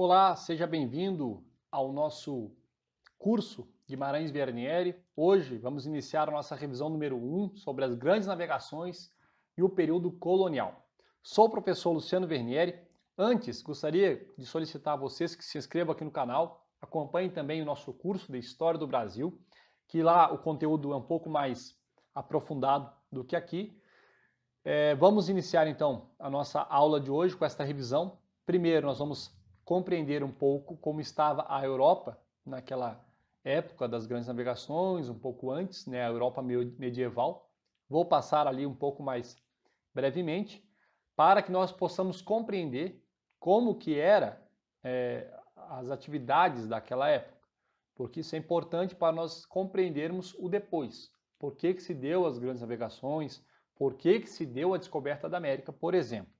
Olá, seja bem-vindo ao nosso curso Guimarães Vernieri. Hoje vamos iniciar a nossa revisão número 1 sobre as grandes navegações e o período colonial. Sou o professor Luciano Vernieri. Antes, gostaria de solicitar a vocês que se inscrevam aqui no canal, acompanhem também o nosso curso de História do Brasil, que lá o conteúdo é um pouco mais aprofundado do que aqui. É, vamos iniciar então a nossa aula de hoje com esta revisão. Primeiro, nós vamos compreender um pouco como estava a Europa naquela época das grandes navegações, um pouco antes, né, a Europa medieval. Vou passar ali um pouco mais brevemente para que nós possamos compreender como que era é, as atividades daquela época, porque isso é importante para nós compreendermos o depois. Por que, que se deu as grandes navegações? Por que, que se deu a descoberta da América, por exemplo?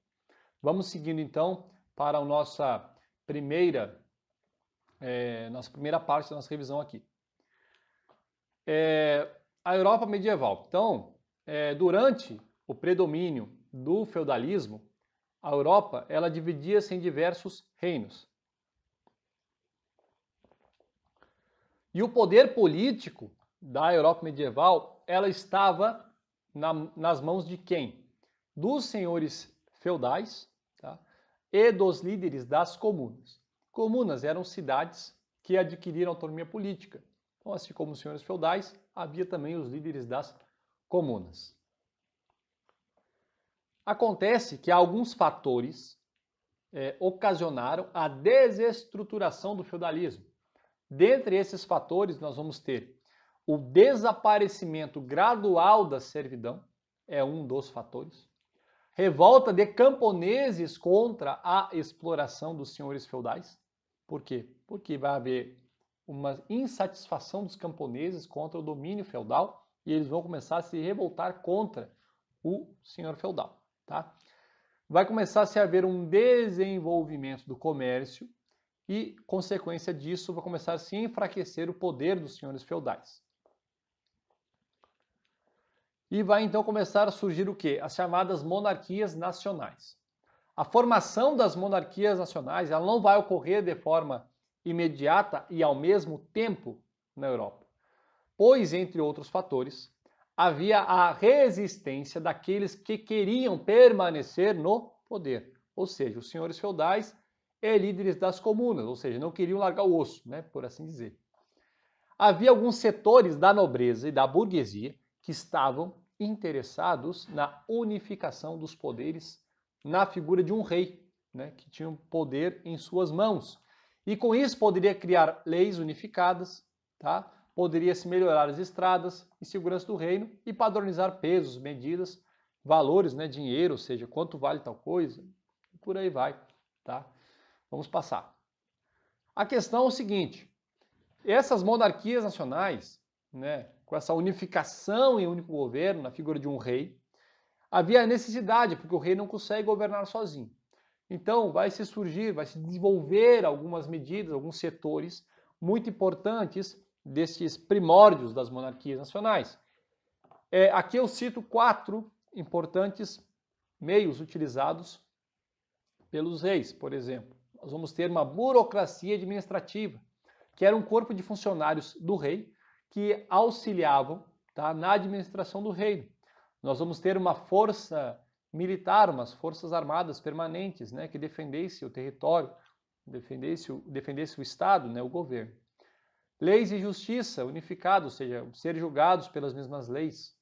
Vamos seguindo então para a nossa primeira, é, nossa primeira parte da nossa revisão aqui. É, a Europa medieval. Então, é, durante o predomínio do feudalismo, a Europa ela dividia-se em diversos reinos. E o poder político da Europa medieval ela estava na, nas mãos de quem? Dos senhores feudais e dos líderes das comunas. Comunas eram cidades que adquiriram autonomia política. Então, assim como os senhores feudais, havia também os líderes das comunas. Acontece que alguns fatores é, ocasionaram a desestruturação do feudalismo. Dentre esses fatores, nós vamos ter o desaparecimento gradual da servidão, é um dos fatores revolta de camponeses contra a exploração dos senhores feudais. Por quê? Porque vai haver uma insatisfação dos camponeses contra o domínio feudal e eles vão começar a se revoltar contra o senhor feudal, tá? Vai começar -se a haver um desenvolvimento do comércio e, consequência disso, vai começar a se enfraquecer o poder dos senhores feudais. E vai então começar a surgir o quê? As chamadas monarquias nacionais. A formação das monarquias nacionais ela não vai ocorrer de forma imediata e ao mesmo tempo na Europa, pois, entre outros fatores, havia a resistência daqueles que queriam permanecer no poder, ou seja, os senhores feudais e líderes das comunas, ou seja, não queriam largar o osso, né, por assim dizer. Havia alguns setores da nobreza e da burguesia que estavam interessados na unificação dos poderes na figura de um rei, né, que tinha um poder em suas mãos. E com isso poderia criar leis unificadas, tá? poderia se melhorar as estradas e segurança do reino e padronizar pesos, medidas, valores, né, dinheiro, ou seja, quanto vale tal coisa, e por aí vai. Tá? Vamos passar. A questão é o seguinte: essas monarquias nacionais, né, com essa unificação em um único governo, na figura de um rei, havia necessidade, porque o rei não consegue governar sozinho. Então, vai se surgir, vai se desenvolver algumas medidas, alguns setores muito importantes desses primórdios das monarquias nacionais. É, aqui eu cito quatro importantes meios utilizados pelos reis, por exemplo. Nós vamos ter uma burocracia administrativa, que era um corpo de funcionários do rei, que auxiliavam tá, na administração do reino. Nós vamos ter uma força militar, umas forças armadas permanentes, né, que defendesse o território, defendesse o, defendesse o Estado, né, o governo. Leis e justiça unificados, ou seja, ser julgados pelas mesmas leis.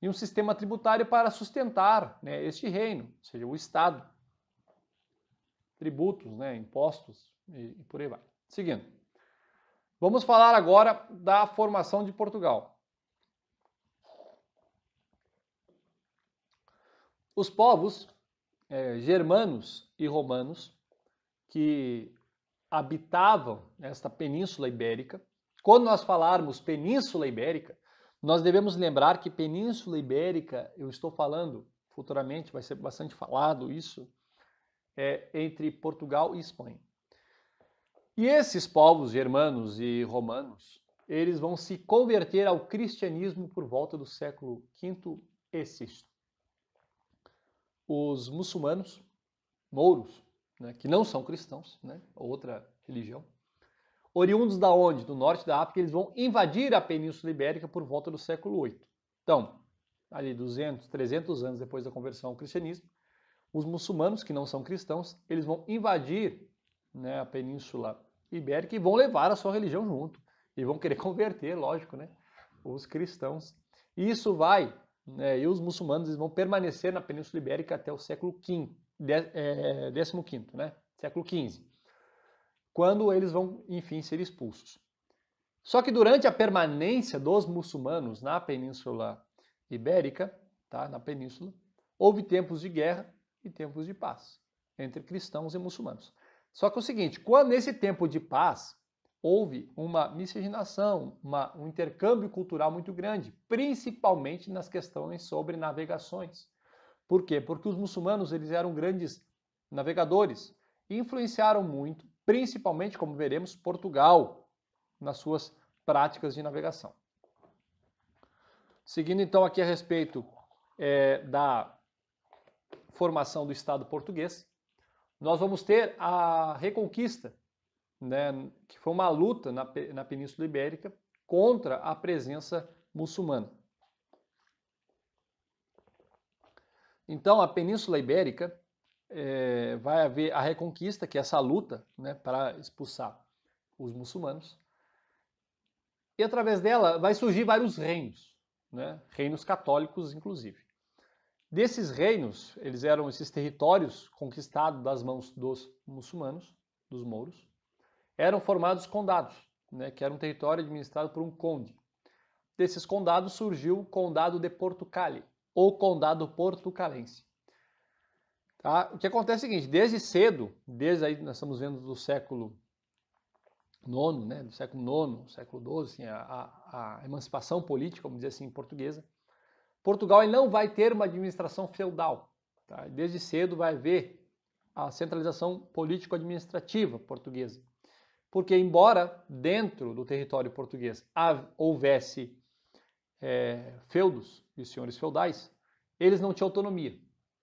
E um sistema tributário para sustentar né, este reino, ou seja, o Estado. Tributos, né, impostos e, e por aí vai. Seguindo. Vamos falar agora da formação de Portugal. Os povos é, germanos e romanos que habitavam esta península ibérica. Quando nós falarmos Península Ibérica, nós devemos lembrar que Península Ibérica, eu estou falando futuramente, vai ser bastante falado isso, é entre Portugal e Espanha. E esses povos germanos e romanos, eles vão se converter ao cristianismo por volta do século V e VI. Os muçulmanos, mouros, né, que não são cristãos, né, outra religião, oriundos da onde? Do norte da África, eles vão invadir a Península Ibérica por volta do século VIII. Então, ali 200, 300 anos depois da conversão ao cristianismo, os muçulmanos, que não são cristãos, eles vão invadir né, a Península ibérica e vão levar a sua religião junto. E vão querer converter, lógico, né? Os cristãos. E isso vai, né, e os muçulmanos vão permanecer na Península Ibérica até o século XV, é, 15, né? Século XV. Quando eles vão, enfim, ser expulsos. Só que durante a permanência dos muçulmanos na Península Ibérica, tá? Na Península, houve tempos de guerra e tempos de paz entre cristãos e muçulmanos. Só que é o seguinte, quando nesse tempo de paz houve uma miscigenação, uma, um intercâmbio cultural muito grande, principalmente nas questões sobre navegações. Por quê? Porque os muçulmanos eles eram grandes navegadores e influenciaram muito, principalmente, como veremos, Portugal nas suas práticas de navegação. Seguindo então aqui a respeito é, da formação do Estado português, nós vamos ter a Reconquista, né, que foi uma luta na, na Península Ibérica contra a presença muçulmana. Então, a Península Ibérica é, vai haver a Reconquista, que é essa luta né, para expulsar os muçulmanos. E através dela vai surgir vários reinos, né, reinos católicos, inclusive. Desses reinos, eles eram esses territórios conquistados das mãos dos muçulmanos, dos mouros, eram formados condados, né, que era um território administrado por um conde. Desses condados surgiu o Condado de Portucale, ou Condado Portucalense. Tá? O que acontece é o seguinte, desde cedo, desde aí nós estamos vendo do século IX, né, do século IX, século XII, assim, a, a, a, emancipação política, vamos dizer assim, portuguesa, Portugal não vai ter uma administração feudal. Tá? Desde cedo vai haver a centralização político-administrativa portuguesa. Porque, embora dentro do território português houvesse é, feudos e senhores feudais, eles não tinham autonomia.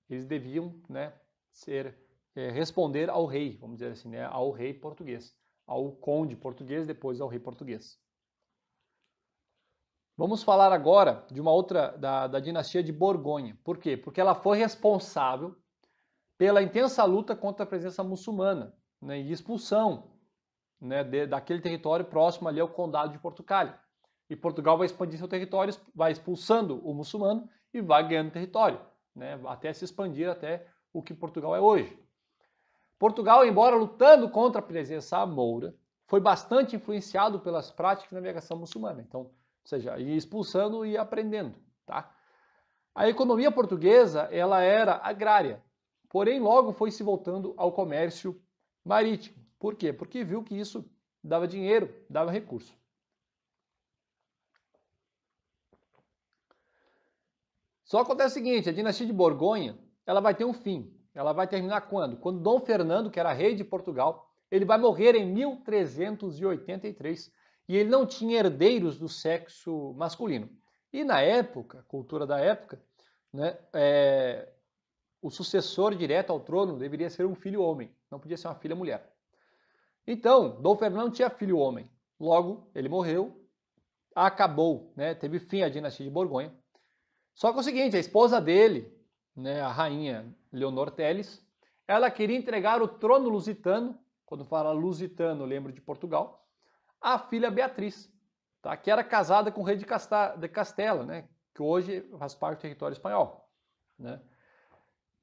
Eles deviam né, ser é, responder ao rei, vamos dizer assim, né, ao rei português, ao conde português, depois ao rei português. Vamos falar agora de uma outra da, da dinastia de Borgonha. Por quê? Porque ela foi responsável pela intensa luta contra a presença muçulmana né, e expulsão né, de, daquele território próximo ali ao condado de Portugal. E Portugal vai expandir seu território, vai expulsando o muçulmano e vai ganhando território, né, até se expandir até o que Portugal é hoje. Portugal, embora lutando contra a presença moura, foi bastante influenciado pelas práticas de navegação muçulmana. Então, ou seja, ir expulsando e aprendendo, tá? A economia portuguesa, ela era agrária, porém logo foi se voltando ao comércio marítimo. Por quê? Porque viu que isso dava dinheiro, dava recurso. Só acontece o seguinte, a dinastia de Borgonha, ela vai ter um fim. Ela vai terminar quando? Quando Dom Fernando, que era rei de Portugal, ele vai morrer em 1383 e ele não tinha herdeiros do sexo masculino. E na época, cultura da época, né, é, o sucessor direto ao trono deveria ser um filho homem, não podia ser uma filha mulher. Então, Dom Fernando tinha filho homem. Logo, ele morreu, acabou, né, teve fim a dinastia de Borgonha. Só que é o seguinte, a esposa dele, né, a rainha Leonor Teles, ela queria entregar o trono lusitano, quando fala lusitano, lembro de Portugal, a filha Beatriz, tá? que era casada com o rei de, Casta, de Castela, né? que hoje faz parte do território espanhol. Né?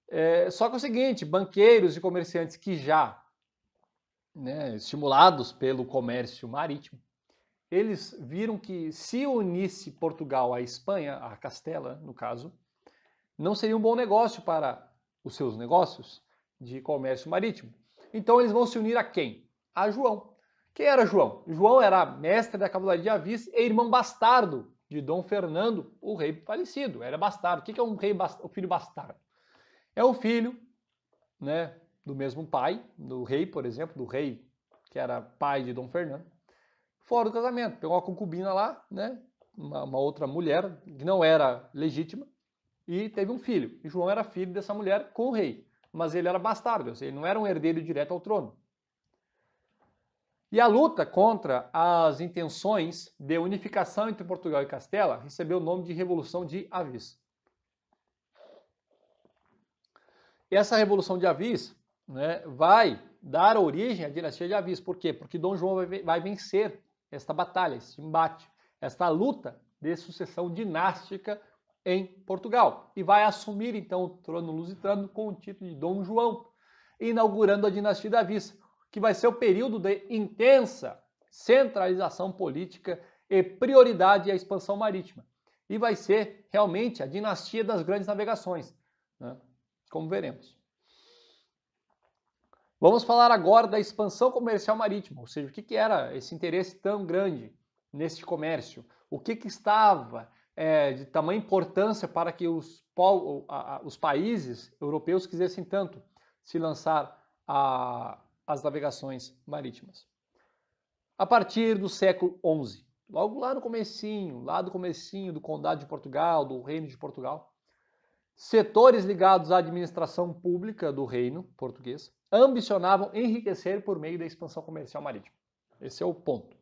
É, só que é o seguinte, banqueiros e comerciantes que já, né, estimulados pelo comércio marítimo, eles viram que se unisse Portugal à Espanha, à Castela, no caso, não seria um bom negócio para os seus negócios de comércio marítimo. Então eles vão se unir a quem? A João. Quem era João? João era mestre da cavalaria avis e irmão bastardo de Dom Fernando, o rei falecido. Era bastardo. O que é um rei bastardo? O filho bastardo? É o filho né, do mesmo pai, do rei, por exemplo, do rei que era pai de Dom Fernando, fora do casamento. Pegou uma concubina lá, né, uma, uma outra mulher que não era legítima, e teve um filho. E João era filho dessa mulher com o rei, mas ele era bastardo, ou seja, ele não era um herdeiro direto ao trono. E a luta contra as intenções de unificação entre Portugal e Castela recebeu o nome de Revolução de Avis. E essa Revolução de Avis né, vai dar origem à dinastia de Avis. Por quê? Porque Dom João vai vencer esta batalha, este embate, esta luta de sucessão dinástica em Portugal. E vai assumir então o trono lusitano com o título de Dom João, inaugurando a dinastia de Avis que vai ser o período de intensa centralização política e prioridade à expansão marítima. E vai ser realmente a dinastia das grandes navegações, né? como veremos. Vamos falar agora da expansão comercial marítima, ou seja, o que, que era esse interesse tão grande neste comércio, o que, que estava é, de tamanha importância para que os, os países europeus quisessem tanto se lançar a, as navegações marítimas. A partir do século XI, logo lá no comecinho, lá do comecinho do Condado de Portugal, do Reino de Portugal, setores ligados à administração pública do reino português ambicionavam enriquecer por meio da expansão comercial marítima. Esse é o ponto.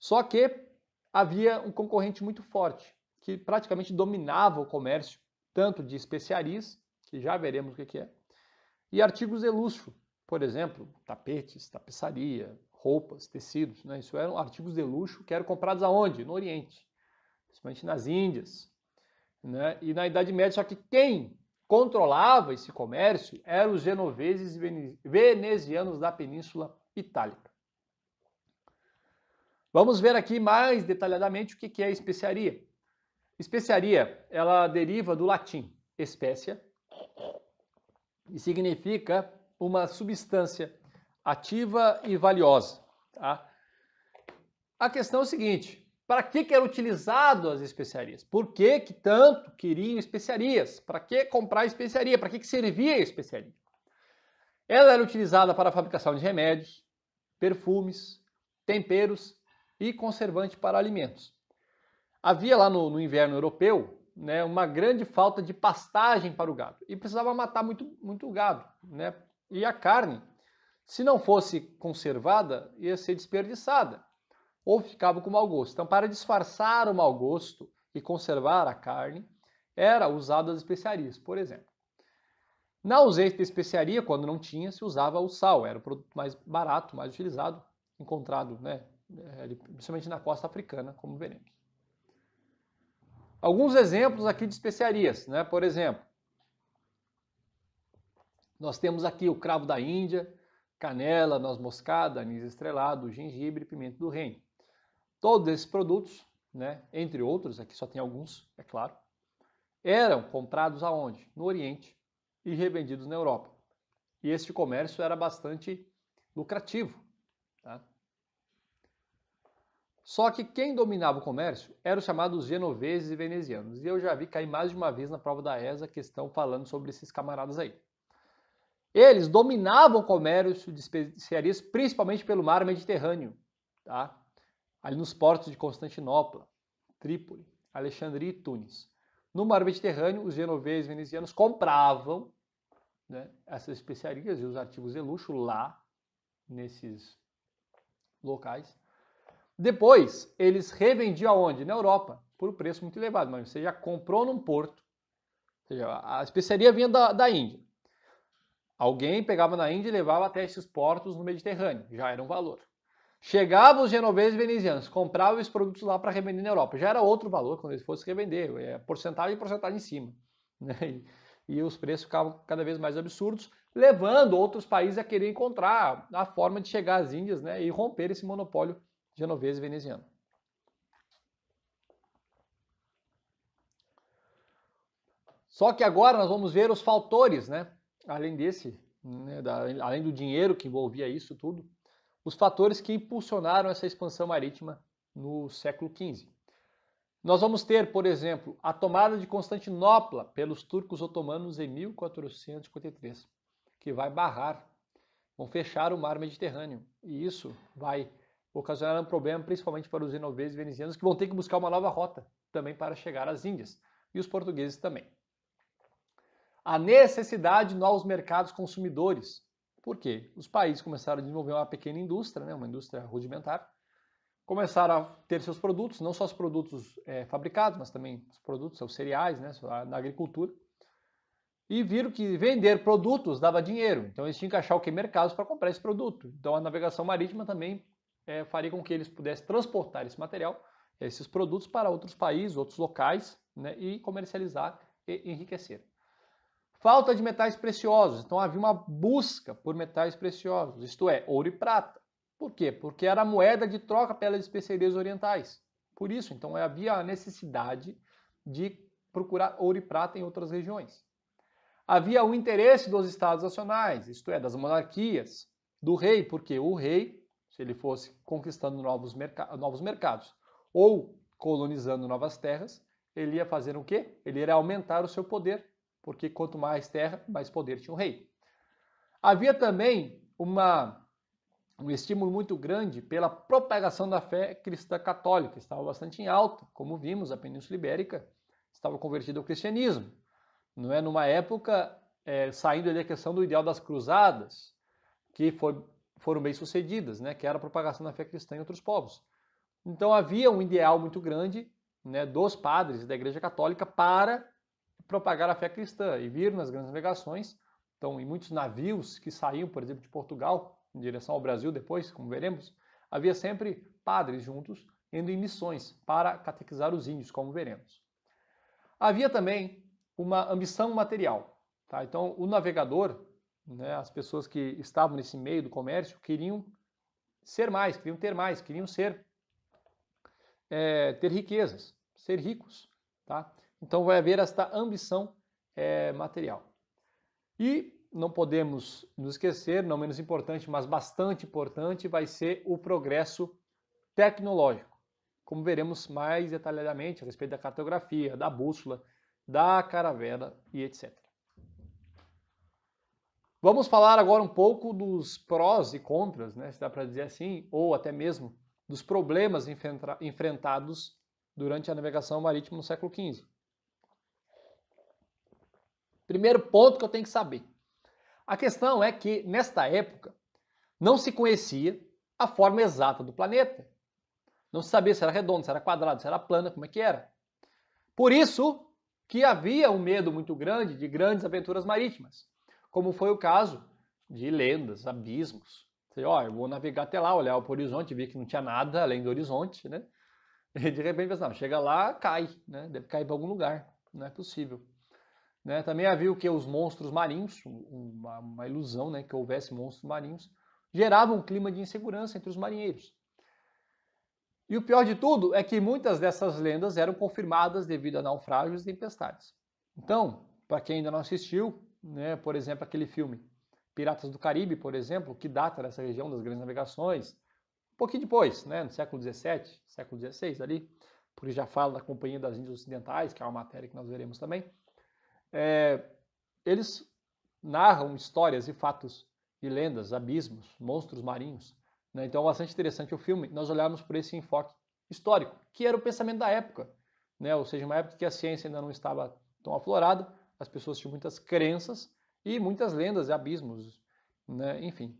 Só que havia um concorrente muito forte, que praticamente dominava o comércio, tanto de especiarias, que já veremos o que é, e artigos de luxo, por exemplo, tapetes, tapeçaria, roupas, tecidos, né? isso eram artigos de luxo que eram comprados aonde? No Oriente, principalmente nas Índias. Né? E na Idade Média, só que quem controlava esse comércio eram os genoveses e venezianos da Península Itálica. Vamos ver aqui mais detalhadamente o que é especiaria. Especiaria, ela deriva do latim espécia e significa uma substância ativa e valiosa. Tá? A questão é o seguinte, para que, que eram utilizado as especiarias? Por que, que tanto queriam especiarias? Para que comprar especiaria? Para que, que servia a especiaria? Ela era utilizada para a fabricação de remédios, perfumes, temperos e conservante para alimentos. Havia lá no, no inverno europeu né, uma grande falta de pastagem para o gado e precisava matar muito, muito gado né, e a carne, se não fosse conservada, ia ser desperdiçada ou ficava com mau gosto. Então, para disfarçar o mau gosto e conservar a carne, era usada as especiarias, por exemplo. Na ausência de especiaria, quando não tinha, se usava o sal, era o produto mais barato, mais utilizado, encontrado, né, eh, principalmente na costa africana, como veremos. Alguns exemplos aqui de especiarias, né? Por exemplo, nós temos aqui o cravo da Índia, canela, noz moscada, anis estrelado, gengibre e pimenta do reino. Todos esses produtos, né, entre outros, aqui só tem alguns, é claro, eram comprados aonde? No Oriente e revendidos na Europa. E este comércio era bastante lucrativo. Tá? Só que quem dominava o comércio eram os chamados genoveses e venezianos. E eu já vi cair mais de uma vez na prova da ESA que estão falando sobre esses camaradas aí. Eles dominavam o comércio de especiarias, principalmente pelo mar Mediterrâneo, tá? ali nos portos de Constantinopla, Trípoli, Alexandria e Tunis. No mar Mediterrâneo, os genoveses venezianos compravam né, essas especiarias e os artigos de luxo lá, nesses locais. Depois, eles revendiam aonde? Na Europa, por um preço muito elevado. Mas você já comprou num porto, ou seja, a especiaria vinha da, da Índia Alguém pegava na Índia e levava até esses portos no Mediterrâneo, já era um valor. Chegavam os genoveses e venezianos, compravam esses produtos lá para revender na Europa, já era outro valor quando eles fossem revender, é porcentagem porcentagem em cima. Né? E os preços ficavam cada vez mais absurdos, levando outros países a querer encontrar a forma de chegar às Índias né? e romper esse monopólio genovês e veneziano. Só que agora nós vamos ver os fatores, né? além desse, né, da, além do dinheiro que envolvia isso tudo, os fatores que impulsionaram essa expansão marítima no século XV. Nós vamos ter, por exemplo, a tomada de Constantinopla pelos turcos otomanos em 1453, que vai barrar, vão fechar o mar Mediterrâneo. E isso vai ocasionar um problema principalmente para os genoveses e venezianos, que vão ter que buscar uma nova rota também para chegar às Índias, e os portugueses também a necessidade de novos mercados consumidores. Por quê? Os países começaram a desenvolver uma pequena indústria, né, uma indústria rudimentar, começaram a ter seus produtos, não só os produtos é, fabricados, mas também os produtos, os cereais, né, na agricultura, e viram que vender produtos dava dinheiro, então eles tinham que achar o que mercados para comprar esse produto. Então a navegação marítima também é, faria com que eles pudessem transportar esse material, esses produtos para outros países, outros locais, né, e comercializar e enriquecer. Falta de metais preciosos. Então havia uma busca por metais preciosos, isto é, ouro e prata. Por quê? Porque era a moeda de troca pelas especiarias orientais. Por isso, então havia a necessidade de procurar ouro e prata em outras regiões. Havia o interesse dos estados nacionais, isto é, das monarquias, do rei, porque o rei, se ele fosse conquistando novos, merc novos mercados ou colonizando novas terras, ele ia fazer o quê? Ele iria aumentar o seu poder porque quanto mais terra, mais poder tinha o rei. Havia também uma, um estímulo muito grande pela propagação da fé cristã católica, estava bastante em alta, como vimos, a Península Ibérica estava convertida ao cristianismo. Não é numa época é, saindo da a questão do ideal das cruzadas, que foi, foram bem sucedidas, né, que era a propagação da fé cristã em outros povos. Então havia um ideal muito grande né, dos padres da Igreja Católica para propagar a fé cristã e vir nas grandes navegações, então em muitos navios que saíam, por exemplo, de Portugal em direção ao Brasil depois, como veremos, havia sempre padres juntos indo em missões para catequizar os índios, como veremos. Havia também uma ambição material. Tá? Então, o navegador, né, as pessoas que estavam nesse meio do comércio, queriam ser mais, queriam ter mais, queriam ser é, ter riquezas, ser ricos. Tá? Então vai haver esta ambição é, material. E não podemos nos esquecer, não menos importante, mas bastante importante, vai ser o progresso tecnológico. Como veremos mais detalhadamente a respeito da cartografia, da bússola, da caravela e etc. Vamos falar agora um pouco dos prós e contras, né, se dá para dizer assim, ou até mesmo dos problemas enfrentados durante a navegação marítima no século XV. Primeiro ponto que eu tenho que saber. A questão é que, nesta época, não se conhecia a forma exata do planeta. Não se sabia se era redondo, se era quadrado, se era plana, como é que era. Por isso que havia um medo muito grande de grandes aventuras marítimas, como foi o caso de lendas, abismos. Você, ó, eu vou navegar até lá, olhar o horizonte, ver que não tinha nada além do horizonte, né? E de repente, pensa, não, chega lá, cai, né? Deve cair para algum lugar, não é possível. Né? Também havia o que os monstros marinhos, uma, uma ilusão né, que houvesse monstros marinhos, gerava um clima de insegurança entre os marinheiros. E o pior de tudo é que muitas dessas lendas eram confirmadas devido a naufrágios e tempestades. Então, para quem ainda não assistiu, né, por exemplo, aquele filme Piratas do Caribe, por exemplo, que data dessa região das grandes navegações, um pouquinho depois, né, no século XVII, século XVI ali, porque já fala da Companhia das Índias Ocidentais, que é uma matéria que nós veremos também é, eles narram histórias e fatos e lendas, abismos, monstros marinhos. Né? Então é bastante interessante o filme, nós olharmos por esse enfoque histórico, que era o pensamento da época. Né? Ou seja, uma época que a ciência ainda não estava tão aflorada, as pessoas tinham muitas crenças e muitas lendas e abismos, né? enfim.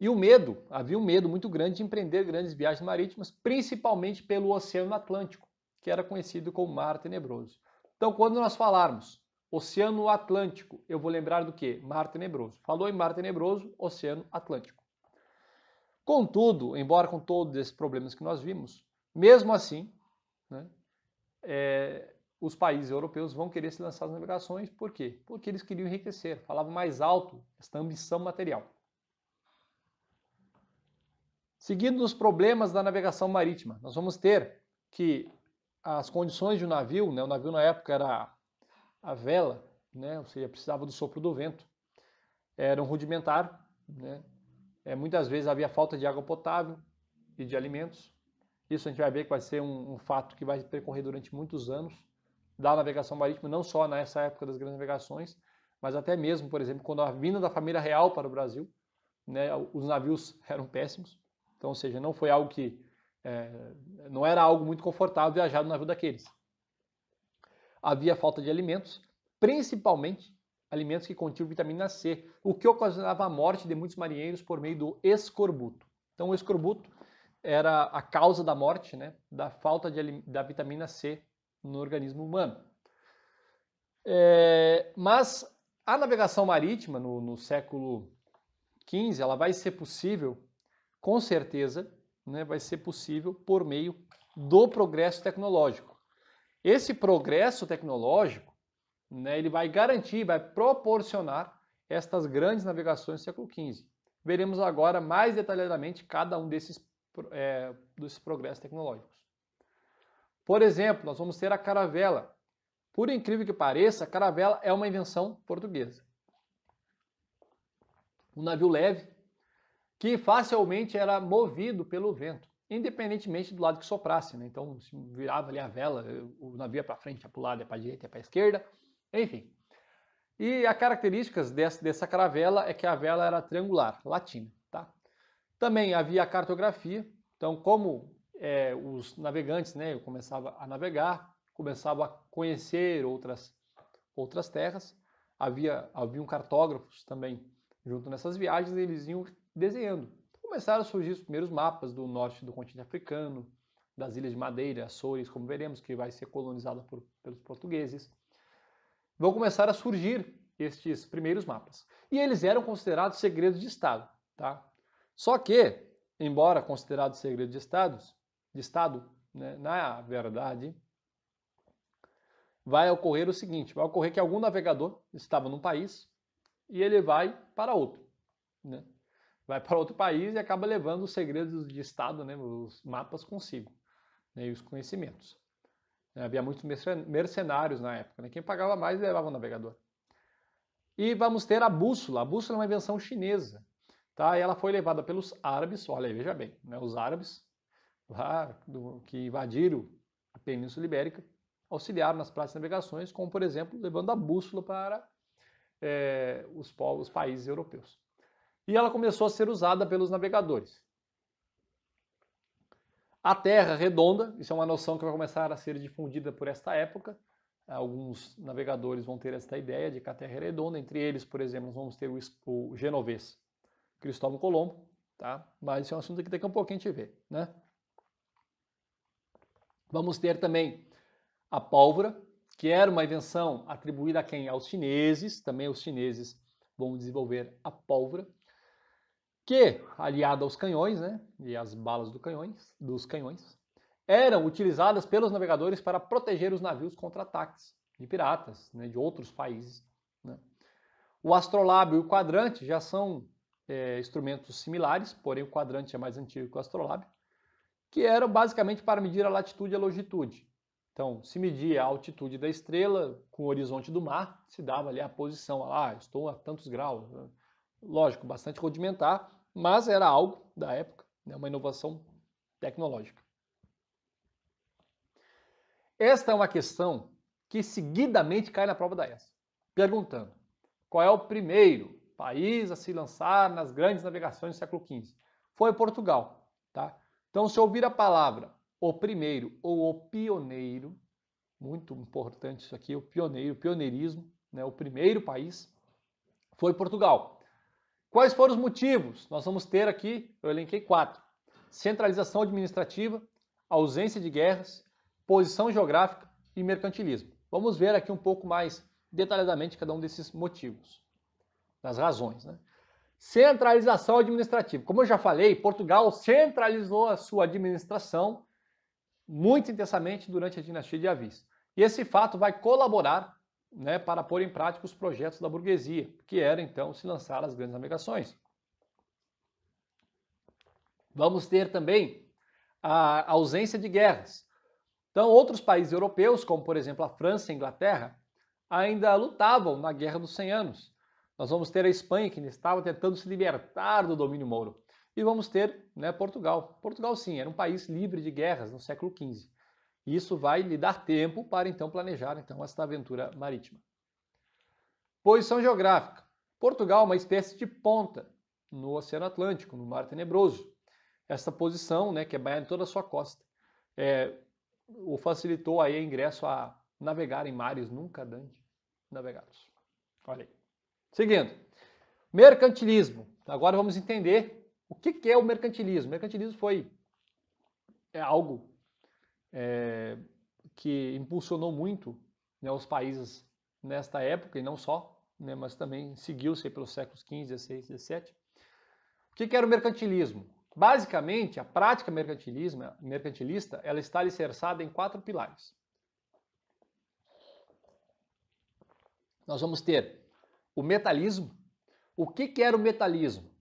E o medo, havia um medo muito grande de empreender grandes viagens marítimas, principalmente pelo Oceano Atlântico, que era conhecido como Mar Tenebroso. Então, quando nós falarmos Oceano Atlântico, eu vou lembrar do que? Mar Tenebroso. Falou em Mar Tenebroso, Oceano Atlântico. Contudo, embora com todos esses problemas que nós vimos, mesmo assim, né, é, os países europeus vão querer se lançar nas navegações, por quê? Porque eles queriam enriquecer, falavam mais alto esta ambição material. Seguindo os problemas da navegação marítima, nós vamos ter que as condições de um navio, né? o navio na época era a vela, né? ou seja, precisava do sopro do vento, era um rudimentar, né? É, muitas vezes havia falta de água potável e de alimentos, isso a gente vai ver que vai ser um, um fato que vai percorrer durante muitos anos da navegação marítima, não só nessa época das grandes navegações, mas até mesmo, por exemplo, quando a vinda da família real para o Brasil, né, os navios eram péssimos, então, ou seja, não foi algo que é, não era algo muito confortável viajar no navio daqueles. Havia falta de alimentos, principalmente alimentos que continham vitamina C, o que ocasionava a morte de muitos marinheiros por meio do escorbuto. Então, o escorbuto era a causa da morte, né, da falta de, da vitamina C no organismo humano. É, mas a navegação marítima no, no século XV ela vai ser possível, com certeza, né, vai ser possível por meio do progresso tecnológico. Esse progresso tecnológico, né, ele vai garantir, vai proporcionar estas grandes navegações do século XV. Veremos agora mais detalhadamente cada um desses, é, desses progressos tecnológicos. Por exemplo, nós vamos ter a caravela. Por incrível que pareça, a caravela é uma invenção portuguesa. Um navio leve que facilmente era movido pelo vento, independentemente do lado que soprasse. Né? Então, se virava ali a vela, o navio ia para frente, ia para o lado, ia para a direita, ia para a esquerda, enfim. E as características dessa caravela é que a vela era triangular, latina. Tá? Também havia a cartografia, então como é, os navegantes né, começavam a navegar, começavam a conhecer outras, outras terras, havia, haviam cartógrafos também junto nessas viagens, eles iam desenhando. começaram a surgir os primeiros mapas do norte do continente africano, das Ilhas de Madeira, Açores, como veremos, que vai ser colonizada por, pelos portugueses. Vão começar a surgir estes primeiros mapas. E eles eram considerados segredos de Estado. Tá? Só que, embora considerados segredos de, estados, de Estado, né, na verdade, vai ocorrer o seguinte: vai ocorrer que algum navegador estava num país e ele vai para outro. Né? vai para outro país e acaba levando os segredos de Estado, né, os mapas consigo né, e os conhecimentos. É, havia muitos mercenários na época. Né? Quem pagava mais levava o navegador. E vamos ter a bússola. A bússola é uma invenção chinesa. Tá? E ela foi levada pelos árabes, olha aí, veja bem, né? os árabes lá do, que invadiram a Península Ibérica auxiliaram nas práticas de navegações, como, por exemplo, levando a bússola para é, os, povos, os países europeus e ela começou a ser usada pelos navegadores. A Terra redonda, isso é uma noção que vai começar a ser difundida por esta época. Alguns navegadores vão ter esta ideia de que a Terra é redonda, entre eles, por exemplo, nós vamos ter o, genovês Cristóvão Colombo, tá? Mas isso é um assunto que daqui a um pouquinho a gente vê, né? Vamos ter também a pólvora, que era uma invenção atribuída a quem? Aos chineses, também os chineses vão desenvolver a pólvora que, aliada aos canhões, né, e às balas do canhões, dos canhões, eram utilizadas pelos navegadores para proteger os navios contra ataques de piratas né, de outros países. Né. O astrolábio e o quadrante já são é, instrumentos similares, porém o quadrante é mais antigo que o astrolábio, que eram basicamente para medir a latitude e a longitude. Então, se media a altitude da estrela com o horizonte do mar, se dava ali a posição, ah, estou a tantos graus. Né. Lógico, bastante rudimentar, mas era algo da época, né? uma inovação tecnológica. Esta é uma questão que seguidamente cai na prova da ESA, perguntando qual é o primeiro país a se lançar nas grandes navegações do século XV. Foi Portugal, tá? Então, se ouvir a palavra o primeiro ou o pioneiro, muito importante isso aqui, o pioneiro, o pioneirismo, né? o primeiro país foi Portugal. Quais foram os motivos? Nós vamos ter aqui, eu elenquei quatro: centralização administrativa, ausência de guerras, posição geográfica e mercantilismo. Vamos ver aqui um pouco mais detalhadamente cada um desses motivos, das razões. Né? Centralização administrativa. Como eu já falei, Portugal centralizou a sua administração muito intensamente durante a dinastia de Avis. E esse fato vai colaborar né, para pôr em prática os projetos da burguesia, que era então se lançar as grandes navegações. Vamos ter também a ausência de guerras. Então, outros países europeus, como por exemplo a França e a Inglaterra, ainda lutavam na Guerra dos 100 Anos. Nós vamos ter a Espanha, que ainda estava tentando se libertar do domínio mouro. E vamos ter né, Portugal. Portugal, sim, era um país livre de guerras no século XV. E isso vai lhe dar tempo para então planejar então esta aventura marítima. Posição geográfica. Portugal, é uma espécie de ponta no Oceano Atlântico, no Mar Tenebroso. Essa posição, né, que é banhada em toda a sua costa, é, o facilitou aí o ingresso a navegar em mares nunca dantes navegados. Olha aí. Seguindo, mercantilismo. Agora vamos entender o que, que é o mercantilismo. O mercantilismo foi é algo é, que impulsionou muito né, os países nesta época, e não só, né, mas também seguiu-se pelos séculos XV, XVI, XVII. O que, que era o mercantilismo? Basicamente, a prática mercantilista ela está alicerçada em quatro pilares. Nós vamos ter o metalismo. O que, que era o metalismo?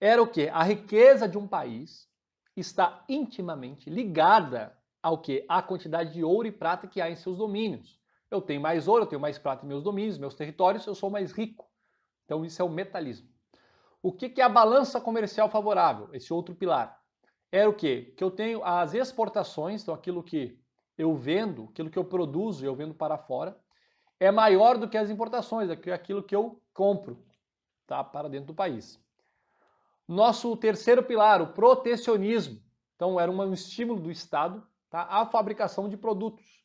Era o que? A riqueza de um país está intimamente ligada ao que? A quantidade de ouro e prata que há em seus domínios. Eu tenho mais ouro, eu tenho mais prata em meus domínios, meus territórios, eu sou mais rico. Então isso é o metalismo. O que, é a balança comercial favorável? Esse outro pilar. Era é o quê? Que eu tenho as exportações, então aquilo que eu vendo, aquilo que eu produzo, eu vendo para fora, é maior do que as importações, é é aquilo que eu compro tá? para dentro do país. Nosso terceiro pilar, o protecionismo. Então era um estímulo do Estado tá? a fabricação de produtos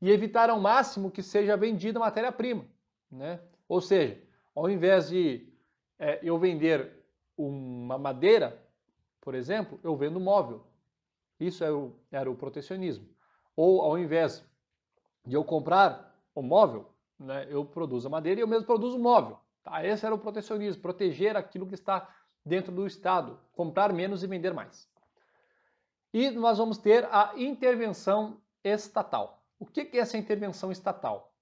e evitar ao máximo que seja vendida matéria-prima. Né? Ou seja, ao invés de é, eu vender uma madeira, por exemplo, eu vendo móvel. Isso era é o, era o protecionismo. Ou ao invés de eu comprar o móvel, né, eu produzo a madeira e eu mesmo produzo o móvel. Tá? Esse era o protecionismo, proteger aquilo que está dentro do Estado, comprar menos e vender mais. E nós vamos ter a intervenção estatal. O que é essa intervenção estatal?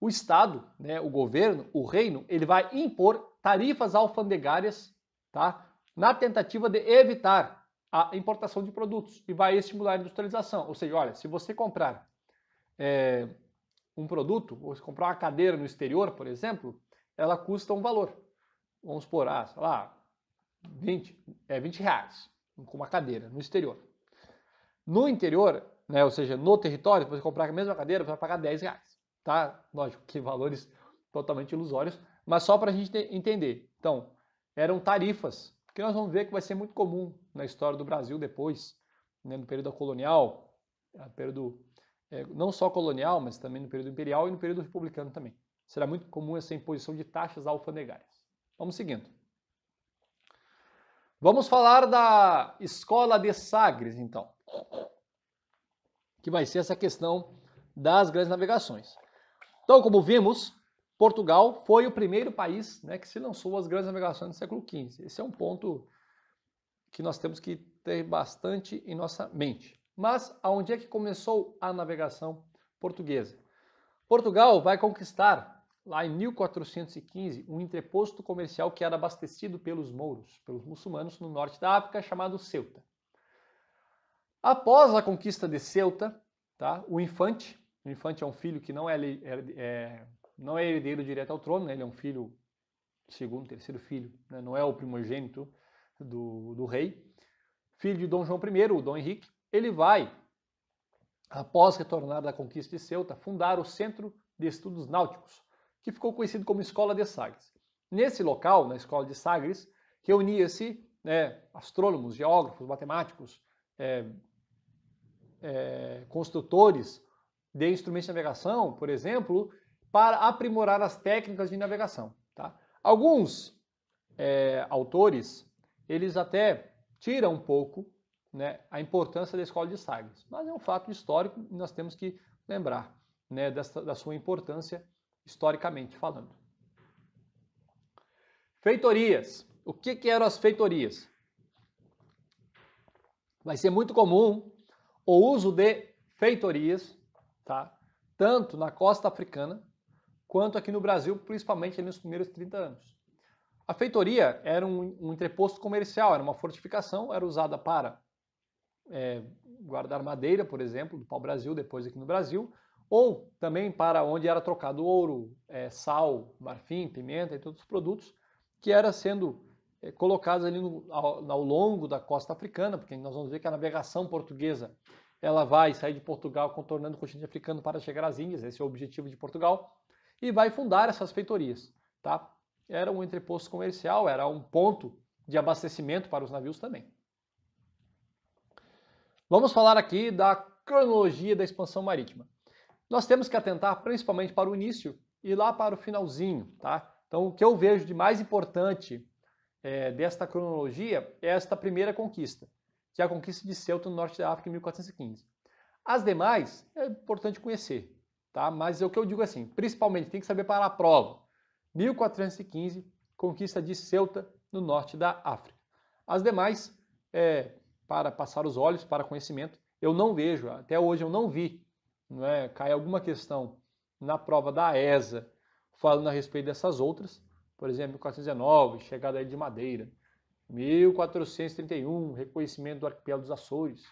O Estado, né, o governo, o reino, ele vai impor tarifas alfandegárias tá, na tentativa de evitar a importação de produtos e vai estimular a industrialização. Ou seja, olha, se você comprar é, um produto, ou se comprar uma cadeira no exterior, por exemplo, ela custa um valor. Vamos supor, ah, sei lá, 20, é 20 reais uma cadeira no exterior. No interior, né, ou seja, no território, você comprar a mesma cadeira, você vai pagar 10 reais. Tá? Lógico que valores totalmente ilusórios, mas só para a gente entender. Então, eram tarifas, que nós vamos ver que vai ser muito comum na história do Brasil depois, né, no período colonial, período é, não só colonial, mas também no período imperial e no período republicano também. Será muito comum essa imposição de taxas alfandegárias. Vamos seguindo. Vamos falar da escola de Sagres, então que vai ser essa questão das grandes navegações. Então, como vimos, Portugal foi o primeiro país né, que se lançou as grandes navegações do século XV. Esse é um ponto que nós temos que ter bastante em nossa mente. Mas aonde é que começou a navegação portuguesa? Portugal vai conquistar, lá em 1415, um entreposto comercial que era abastecido pelos mouros, pelos muçulmanos no norte da África, chamado Ceuta. Após a conquista de Ceuta, tá, o infante, o infante é um filho que não é, é, é não é herdeiro direto ao trono, né, ele é um filho, segundo, terceiro filho, né, não é o primogênito do, do rei, filho de Dom João I, o Dom Henrique, ele vai, após retornar da conquista de Ceuta, fundar o Centro de Estudos Náuticos, que ficou conhecido como Escola de Sagres. Nesse local, na Escola de Sagres, reunia-se né, astrônomos, geógrafos, matemáticos, é, é, construtores de instrumentos de navegação, por exemplo, para aprimorar as técnicas de navegação. Tá? Alguns é, autores, eles até tiram um pouco né, a importância da escola de Sagres, mas é um fato histórico e nós temos que lembrar né, dessa, da sua importância historicamente falando. Feitorias. O que, que eram as feitorias? vai ser muito comum o uso de feitorias, tá? tanto na costa africana quanto aqui no Brasil, principalmente nos primeiros 30 anos. A feitoria era um, um entreposto comercial, era uma fortificação, era usada para é, guardar madeira, por exemplo, do pau-brasil, depois aqui no Brasil, ou também para onde era trocado ouro, é, sal, marfim, pimenta e todos os produtos que era sendo é, colocados ali no, ao, ao, longo da costa africana, porque nós vamos ver que a navegação portuguesa ela vai sair de Portugal contornando o continente africano para chegar às Índias, esse é o objetivo de Portugal, e vai fundar essas feitorias. Tá? Era um entreposto comercial, era um ponto de abastecimento para os navios também. Vamos falar aqui da cronologia da expansão marítima. Nós temos que atentar principalmente para o início e lá para o finalzinho, tá? Então, o que eu vejo de mais importante é, desta cronologia é esta primeira conquista, que é a conquista de Ceuta no norte da África em 1415. As demais é importante conhecer, tá? mas é o que eu digo assim, principalmente tem que saber para a prova. 1415, conquista de Ceuta no norte da África. As demais, é, para passar os olhos, para conhecimento, eu não vejo, até hoje eu não vi, não é, cair alguma questão na prova da ESA falando a respeito dessas outras, por exemplo, 1419, chegada de Madeira, 1431, reconhecimento do arquipélago dos Açores,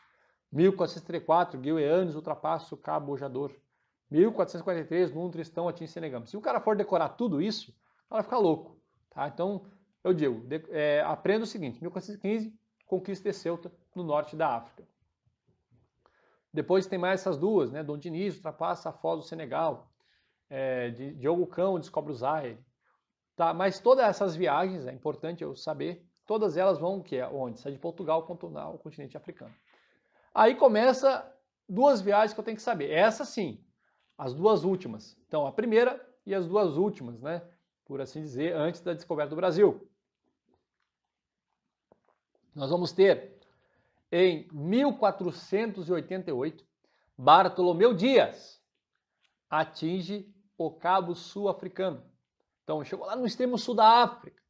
1434, Guioeanes ultrapassa o Cabo Bojador, 1443, Nuno Tristão atinge Senegama. Se o cara for decorar tudo isso, o cara fica louco, tá? Então, eu digo, de, é, aprenda o seguinte, 1415, conquista de Ceuta, no norte da África. Depois tem mais essas duas, né? Dom Diniz ultrapassa a Foz do Senegal, é, Diogo Cão descobre o Zaire, Tá, mas todas essas viagens, é importante eu saber, todas elas vão que é onde? Sai de Portugal contornar o continente africano. Aí começa duas viagens que eu tenho que saber. Essa sim, as duas últimas. Então, a primeira e as duas últimas, né? Por assim dizer, antes da descoberta do Brasil. Nós vamos ter em 1488, Bartolomeu Dias atinge o Cabo Sul-Africano então, chegou lá no extremo sul da África.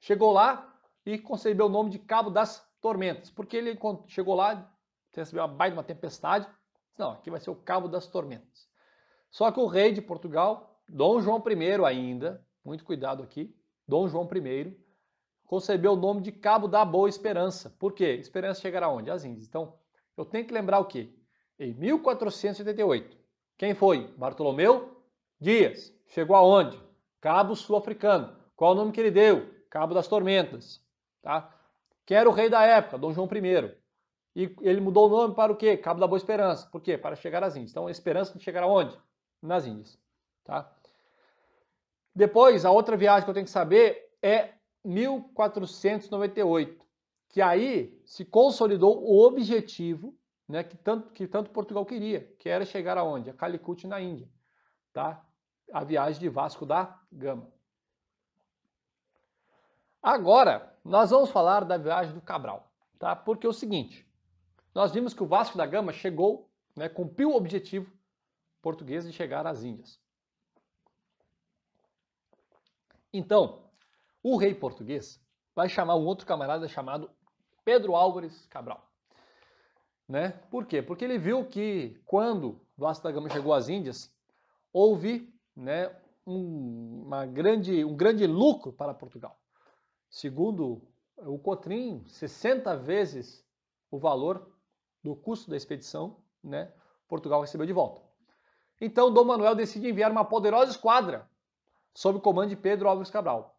Chegou lá e concebeu o nome de Cabo das Tormentas, porque ele chegou lá, recebeu uma baita uma tempestade. Não, aqui vai ser o Cabo das Tormentas. Só que o rei de Portugal, Dom João I ainda, muito cuidado aqui, Dom João I, concebeu o nome de Cabo da Boa Esperança. Por quê? Esperança chegará onde? As Índias. Então, eu tenho que lembrar o quê? Em 1488, quem foi? Bartolomeu Dias. Chegou aonde? Cabo sul-africano. Qual o nome que ele deu? Cabo das Tormentas. Tá? Que era o rei da época, Dom João I. E ele mudou o nome para o quê? Cabo da Boa Esperança. Por quê? Para chegar às Índias. Então, a esperança de chegar aonde? Nas Índias. Tá? Depois, a outra viagem que eu tenho que saber é 1498, que aí se consolidou o objetivo né, que, tanto, que tanto Portugal queria, que era chegar aonde? A Calicut na Índia. Tá? a viagem de Vasco da Gama. Agora, nós vamos falar da viagem do Cabral, tá? Porque é o seguinte, nós vimos que o Vasco da Gama chegou, né, cumpriu o objetivo português de chegar às Índias. Então, o rei português vai chamar um outro camarada chamado Pedro Álvares Cabral. Né? Por quê? Porque ele viu que quando Vasco da Gama chegou às Índias, houve né, um, uma grande, um grande lucro para Portugal. Segundo o Cotrim, 60 vezes o valor do custo da expedição, né, Portugal recebeu de volta. Então, Dom Manuel decide enviar uma poderosa esquadra sob o comando de Pedro Álvares Cabral.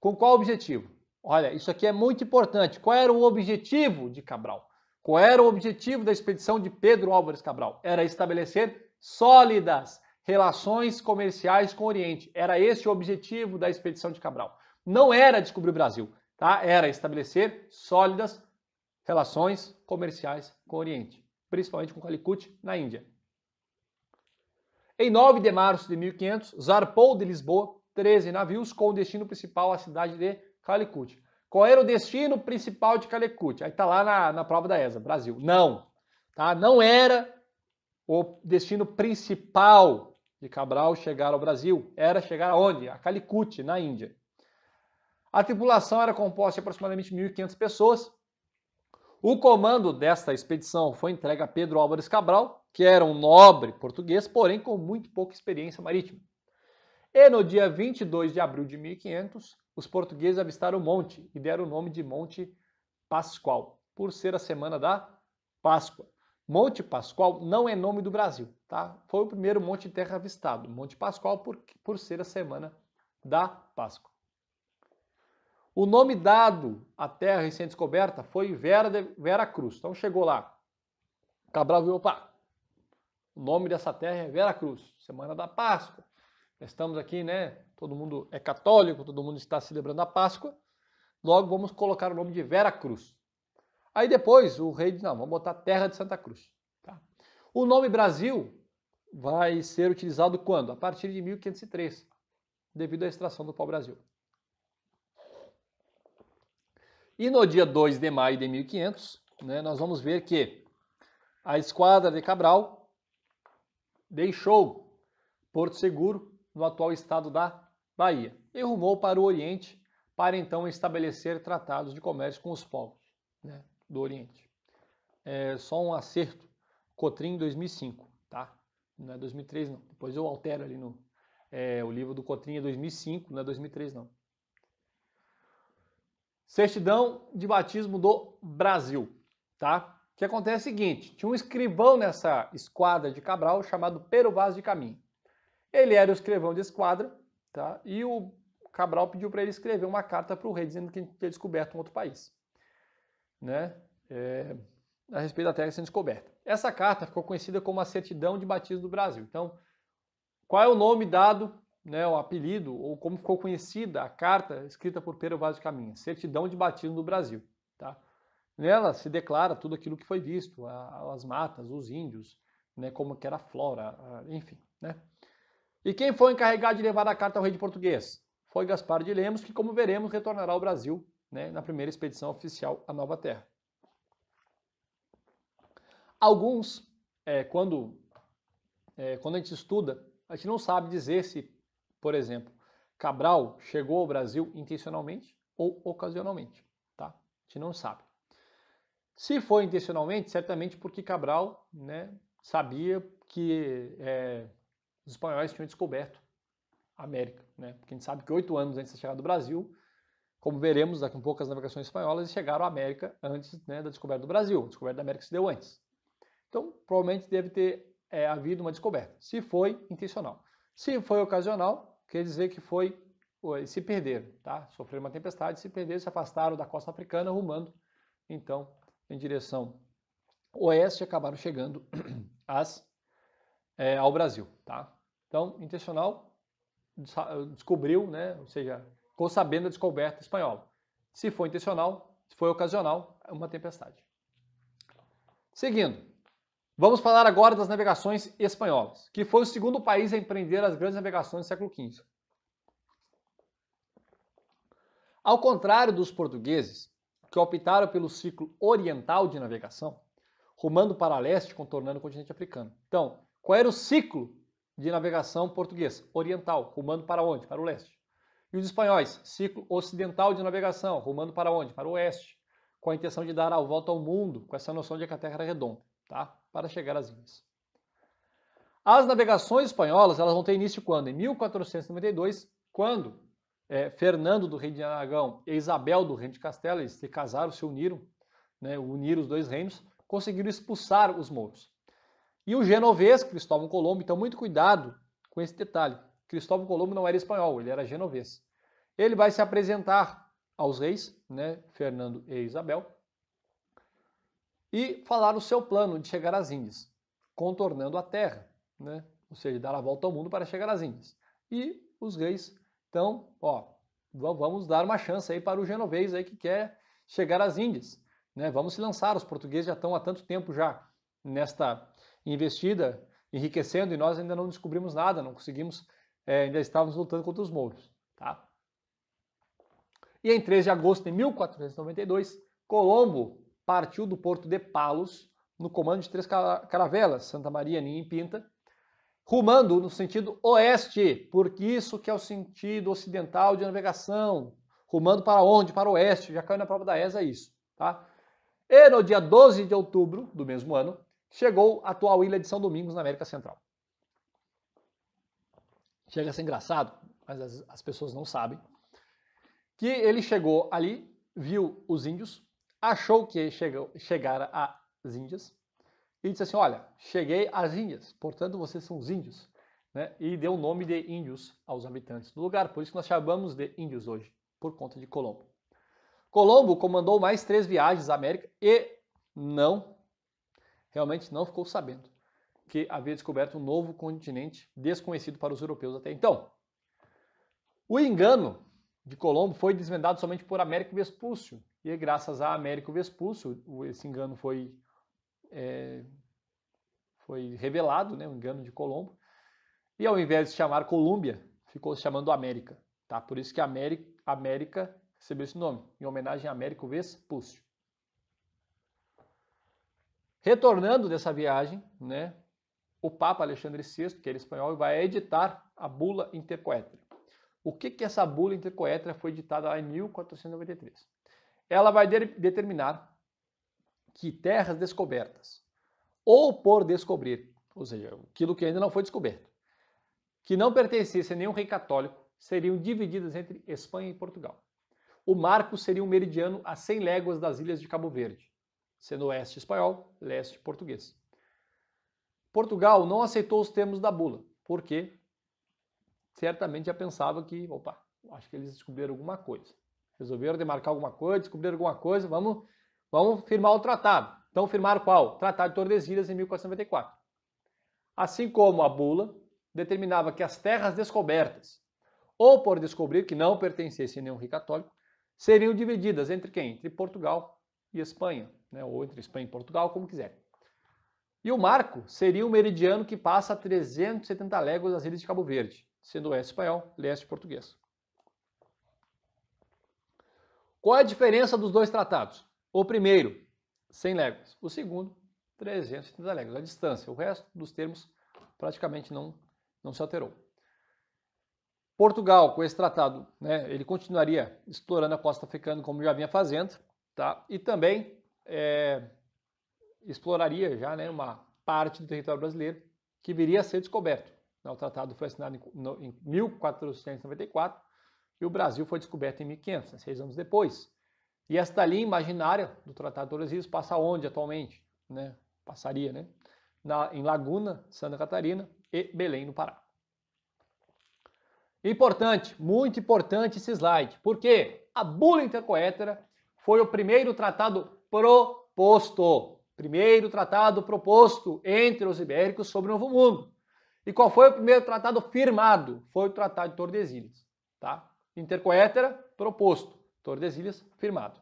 Com qual objetivo? Olha, isso aqui é muito importante. Qual era o objetivo de Cabral? Qual era o objetivo da expedição de Pedro Álvares Cabral? Era estabelecer sólidas relações comerciais com o Oriente. Era esse o objetivo da expedição de Cabral. Não era descobrir o Brasil, tá? Era estabelecer sólidas relações comerciais com o Oriente, principalmente com Calicut na Índia. Em 9 de março de 1500, zarpou de Lisboa 13 navios com o destino principal a cidade de Calicut. Qual era o destino principal de Calicut? Aí tá lá na, na prova da ESA, Brasil. Não, tá? Não era o destino principal de Cabral chegar ao Brasil era chegar aonde? A Calicut, na Índia. A tripulação era composta de aproximadamente 1.500 pessoas. O comando desta expedição foi entregue a Pedro Álvares Cabral, que era um nobre português, porém com muito pouca experiência marítima. E no dia 22 de abril de 1500, os portugueses avistaram o monte e deram o nome de Monte Pascoal, por ser a semana da Páscoa. Monte Pascoal não é nome do Brasil, tá? Foi o primeiro monte de terra avistado, Monte Pascoal, por, por ser a semana da Páscoa. O nome dado à terra recém-descoberta foi Vera, de, Vera Cruz. Então chegou lá, Cabral viu, opa, o nome dessa terra é Vera Cruz, semana da Páscoa. Estamos aqui, né? Todo mundo é católico, todo mundo está celebrando a Páscoa. Logo vamos colocar o nome de Vera Cruz. Aí depois o rei diz, não, vamos botar Terra de Santa Cruz. Tá? O nome Brasil vai ser utilizado quando? A partir de 1503, devido à extração do pau-brasil. E no dia 2 de maio de 1500, né, nós vamos ver que a esquadra de Cabral deixou Porto Seguro, no atual estado da Bahia, e rumou para o Oriente para então estabelecer tratados de comércio com os povos. Né? do Oriente. É só um acerto. Cotrim 2005, tá? Não é 2003 não. Depois eu altero ali no é, o livro do Cotrim é 2005, não é 2003 não. Certidão de batismo do Brasil, tá? O que acontece é o seguinte, tinha um escrivão nessa esquadra de Cabral chamado Pero Vaz de Caminho. Ele era o escrivão de esquadra, tá? E o Cabral pediu para ele escrever uma carta para o rei dizendo que tinha descoberto um outro país né, é, a respeito da terra sendo descoberta. Essa carta ficou conhecida como a Certidão de Batismo do Brasil. Então, qual é o nome dado, né, o apelido, ou como ficou conhecida a carta escrita por Pedro Vaz de Caminha? Certidão de Batismo do Brasil. Tá? Nela se declara tudo aquilo que foi visto, as matas, os índios, né, como que era a flora, enfim. Né? E quem foi encarregado de levar a carta ao rei de português? Foi Gaspar de Lemos, que, como veremos, retornará ao Brasil né, na primeira expedição oficial à Nova Terra. Alguns, é, quando, é, quando a gente estuda, a gente não sabe dizer se, por exemplo, Cabral chegou ao Brasil intencionalmente ou ocasionalmente. Tá? A gente não sabe. Se foi intencionalmente, certamente porque Cabral né, sabia que é, os espanhóis tinham descoberto a América. Né? Porque a gente sabe que oito anos antes da chegada do Brasil, como veremos daqui a pouco as navegações espanholas chegaram à América antes né, da descoberta do Brasil. A descoberta da América se deu antes. Então, provavelmente deve ter é, havido uma descoberta, se foi intencional. Se foi ocasional, quer dizer que foi se perderam, tá? Sofreram uma tempestade, se perderam, se afastaram da costa africana, rumando então em direção oeste, acabaram chegando às, é, ao Brasil, tá? Então, intencional descobriu, né? Ou seja, ficou sabendo da descoberta espanhola. Se foi intencional, se foi ocasional, é uma tempestade. Seguindo, vamos falar agora das navegações espanholas, que foi o segundo país a empreender as grandes navegações do século XV. Ao contrário dos portugueses, que optaram pelo ciclo oriental de navegação, rumando para leste, contornando o continente africano. Então, qual era o ciclo de navegação portuguesa? Oriental, rumando para onde? Para o leste. E os espanhóis, ciclo ocidental de navegação, rumando para onde? Para o oeste, com a intenção de dar a volta ao mundo, com essa noção de que a Terra era redonda, tá? para chegar às Índias. As navegações espanholas elas vão ter início quando? Em 1492, quando é, Fernando do Rei de Aragão e Isabel do Reino de Castela, eles se casaram, se uniram, né, uniram os dois reinos, conseguiram expulsar os mouros. E o genovês, Cristóvão Colombo, então muito cuidado com esse detalhe. Cristóvão Colombo não era espanhol, ele era genovês. Ele vai se apresentar aos reis, né, Fernando e Isabel, e falar o seu plano de chegar às Índias, contornando a terra, né, ou seja, dar a volta ao mundo para chegar às Índias. E os reis, então, ó, vamos dar uma chance aí para o genovês aí que quer chegar às Índias, né? Vamos se lançar, os portugueses já estão há tanto tempo já nesta investida, enriquecendo e nós ainda não descobrimos nada, não conseguimos é, ainda estávamos lutando contra os mouros. Tá? E em 13 de agosto de 1492, Colombo partiu do porto de Palos, no comando de três caravelas, Santa Maria, Ninha e Pinta, rumando no sentido oeste, porque isso que é o sentido ocidental de navegação, rumando para onde? Para o oeste, já caiu na prova da ESA isso, tá? E no dia 12 de outubro do mesmo ano, chegou a atual ilha de São Domingos, na América Central chega a ser engraçado, mas as, as pessoas não sabem, que ele chegou ali, viu os índios, achou que chegou, chegara às Índias e disse assim: Olha, cheguei às Índias, portanto vocês são os índios. Né? E deu o nome de índios aos habitantes do lugar, por isso que nós chamamos de índios hoje, por conta de Colombo. Colombo comandou mais três viagens à América e não, realmente não ficou sabendo que havia descoberto um novo continente desconhecido para os europeus até então. O engano de Colombo foi desvendado somente por Américo Vespúcio, e graças a Américo Vespúcio, esse engano foi, é, foi revelado, né, o engano de Colombo, e ao invés de chamar Colômbia, ficou se chamando América. Tá? Por isso que América, América recebeu esse nome, em homenagem a Américo Vespúcio. Retornando dessa viagem, né, o Papa Alexandre VI, que é era espanhol, vai editar a bula Intercoetra. O que, que essa bula Intercoetra foi editada lá em 1493? Ela vai de determinar que terras descobertas, ou por descobrir, ou seja, aquilo que ainda não foi descoberto, que não pertencesse a nenhum rei católico, seriam divididas entre Espanha e Portugal. O marco seria um meridiano a 100 léguas das ilhas de Cabo Verde, sendo oeste espanhol, leste português. Portugal não aceitou os termos da bula, porque certamente já pensava que, opa, acho que eles descobriram alguma coisa. Resolveram demarcar alguma coisa, descobriram alguma coisa, vamos, vamos firmar o tratado. Então firmaram qual? Tratado de Tordesilhas em 1494. Assim como a bula determinava que as terras descobertas, ou por descobrir que não pertencessem a nenhum rei católico, seriam divididas entre quem? Entre Portugal e Espanha, né? ou entre Espanha e Portugal, como quiser. E o marco seria o meridiano que passa a 370 léguas das ilhas de Cabo Verde, sendo oeste espanhol, leste português. Qual é a diferença dos dois tratados? O primeiro, 100 léguas. O segundo, 370 léguas, a distância. O resto dos termos praticamente não, não se alterou. Portugal, com esse tratado, né, ele continuaria explorando a costa africana como já vinha fazendo, tá? e também é, exploraria já né, uma parte do território brasileiro que viria a ser descoberto. Né, o tratado foi assinado em 1494 e o Brasil foi descoberto em 1500, né, seis anos depois. E esta linha imaginária do Tratado de Tordesilhas passa onde atualmente? Né? Passaria, né? Na, em Laguna, Santa Catarina e Belém, no Pará. Importante, muito importante esse slide, porque a Bula Intercoétera foi o primeiro tratado proposto primeiro tratado proposto entre os ibéricos sobre o Novo Mundo. E qual foi o primeiro tratado firmado? Foi o Tratado de Tordesilhas, tá? Intercoétera proposto, Tordesilhas firmado.